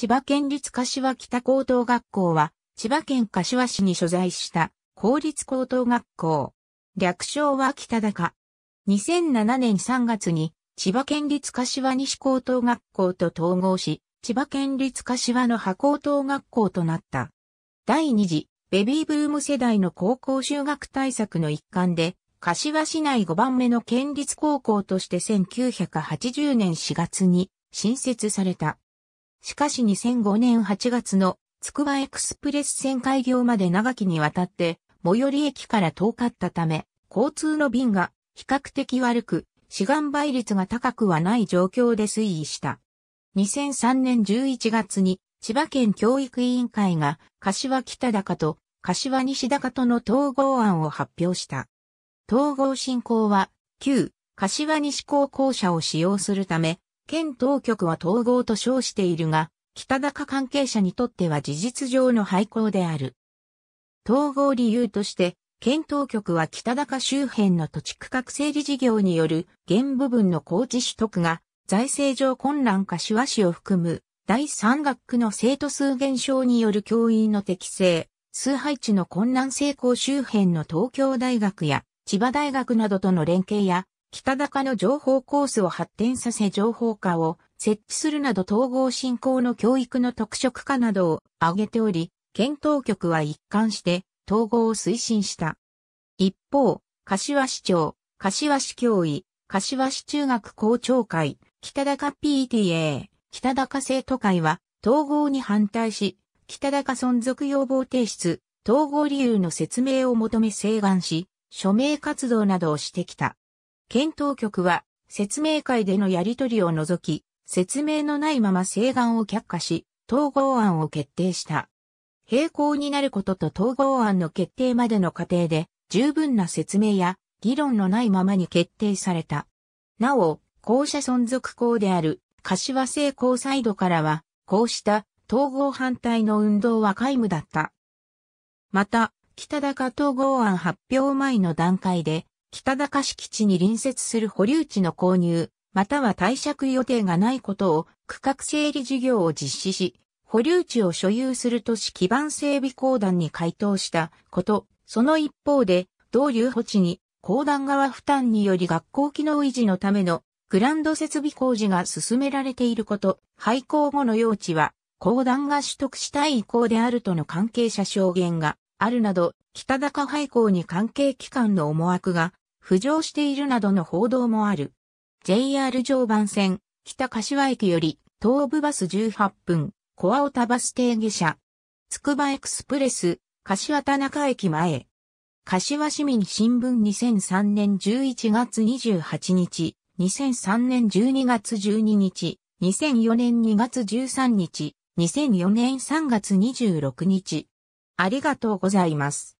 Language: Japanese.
千葉県立柏北高等学校は、千葉県柏市に所在した公立高等学校。略称は北高。2007年3月に千葉県立柏西高等学校と統合し、千葉県立柏の波高等学校となった。第2次ベビーブーム世代の高校修学対策の一環で、柏市内5番目の県立高校として1980年4月に新設された。しかし2005年8月のつくばエクスプレス線開業まで長きにわたって最寄り駅から遠かったため、交通の便が比較的悪く、志願倍率が高くはない状況で推移した。2003年11月に千葉県教育委員会が柏北高と柏西高との統合案を発表した。統合振興は旧柏西高校舎を使用するため県当局は統合と称しているが、北高関係者にとっては事実上の廃校である。統合理由として、県当局は北高周辺の土地区画整理事業による現部分の工事取得が財政上混乱かしわしを含む第三学区の生徒数減少による教員の適正、数配置の困難性功周辺の東京大学や千葉大学などとの連携や北高の情報コースを発展させ情報化を設置するなど統合振興の教育の特色化などを挙げており、検討局は一貫して統合を推進した。一方、柏市長、柏市教委、柏市中学校長会、北高 PTA、北高生徒会は統合に反対し、北高存続要望提出、統合理由の説明を求め請願し、署名活動などをしてきた。検討局は、説明会でのやり取りを除き、説明のないまま請願を却下し、統合案を決定した。並行になることと統合案の決定までの過程で、十分な説明や議論のないままに決定された。なお、校舎存続校である柏製鋼サイドからは、こうした統合反対の運動は皆無だった。また、北高統合案発表前の段階で、北高敷地に隣接する保留地の購入、または貸借予定がないことを区画整理事業を実施し、保留地を所有する都市基盤整備公団に回答したこと、その一方で、同流保地に公団側負担により学校機能維持のためのグランド設備工事が進められていること、廃校後の用地は公団が取得したい意向であるとの関係者証言があるなど、北高廃校に関係機関の思惑が浮上しているなどの報道もある。JR 常磐線、北柏駅より、東武バス18分、小青田バス停下車。つくばエクスプレス、柏田中駅前。柏市民新聞2003年11月28日、2003年12月12日、2004年2月13日、2004年3月26日。ありがとうございます。